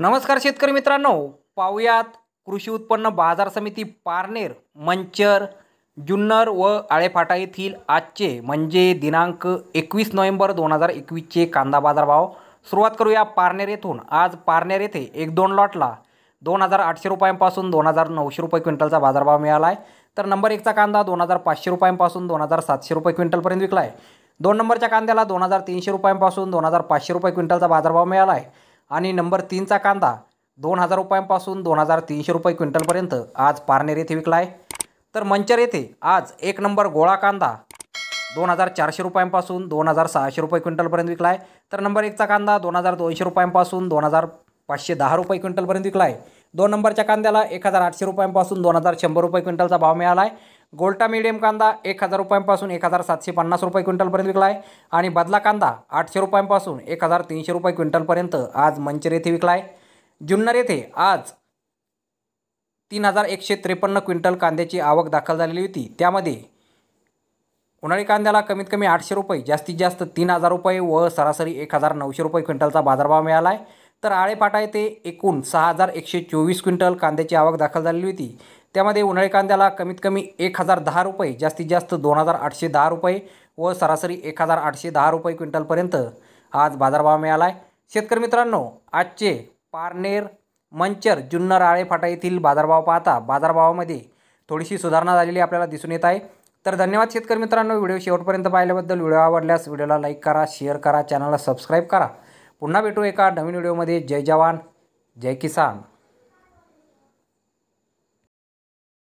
नमस्कार शेतकरी मित्रांनो पाहुयात कृषी उत्पन्न बाजार समिती पारनेर मंचर जुन्नर व आळेफाटा येथील आजचे म्हणजे दिनांक एकवीस नोव्हेंबर दोन हजार एकवीसचे कांदा बाजारभाव सुरुवात करूया पारनेर येथून आज पारनेर येथे एक दोन लॉटला दोन हजार आठशे रुपयांपासून दोन हजार नऊशे रुपये क्विंटलचा बाजारभाव मिळाला आहे तर नंबर एकचा कांदा दोन हजार पाचशे रुपयांपासून दोन हजार सातशे रुपये क्विंटलपर्यंत विकला आहे दोन नंबरच्या कांद्याला दोन हजार तीनशे रुपयांपासून दोन हजार पाचशे रुपये क्विंटलचा बाजारभाव मिळाला आहे आणि नंबर तीनचा कांदा दोन हजार रुपयांपासून दोन हजार तीनशे रुपये क्विंटलपर्यंत आज पारनेर येथे विकला आहे तर मंचर येथे आज एक नंबर गोळा कांदा दोन हजार चारशे रुपयांपासून दोन हजार सहाशे रुपये क्विंटलपर्यंत विकला आहे तर नंबर एकचा कांदा दोन हजार दोनशे रुपयांपासून दोन हजार पाचशे दहा रुपये क्विंटलपर्यंत विकला आहे दोन नंबरच्या कांद्याला एक हजार आठशे रुपयांपासून दोन हजार शंभर रुपये क्विंटलचा भाव मिळाला आहे गोल्टा मीडियम कांदा एक हजार रुपयांपासून एक हजार सातशे पन्नास रुपये क्विंटलपर्यंत विकला आहे आणि बदला कांदा आठशे रुपयांपासून एक हजार तीनशे रुपये क्विंटलपर्यंत आज मंचर येथे विकला आहे जुन्नर येथे आज तीन हजार एकशे त्रेपन्न क्विंटल कांद्याची आवक दाखल झालेली होती त्यामध्ये उन्हाळी कांद्याला कमीत कमी आठशे रुपये जास्तीत जास्त तीन हजार रुपये व सरासरी एक हजार नऊशे रुपये क्विंटलचा बाजारभाव मिळाला आहे तर आळेपाटा येथे एकूण सहा हजार एकशे चोवीस क्विंटल कांद्याची आवक दाखल झालेली होती त्यामध्ये उन्हाळी कांद्याला कमीत कमी एक हजार दहा रुपये जास्तीत जास्त दोन हजार आठशे दहा रुपये व सरासरी एक हजार आठशे दहा रुपये क्विंटलपर्यंत आज बाजारभाव मिळाला आहे शेतकरी मित्रांनो आजचे पारनेर मंचर जुन्नर आळेफाटा येथील बाजारभाव पाहता बाजारभावामध्ये थोडीशी सुधारणा झालेली आपल्याला दिसून येत आहे तर धन्यवाद शेतकरी मित्रांनो व्हिडिओ शेवटपर्यंत पाहिल्याबद्दल व्हिडिओ आवडल्यास व्हिडिओला लाईक करा शेअर करा चॅनलला सबस्क्राईब करा पुन्हा भेटू एका नवीन व्हिडिओमध्ये जय जवान जय किसान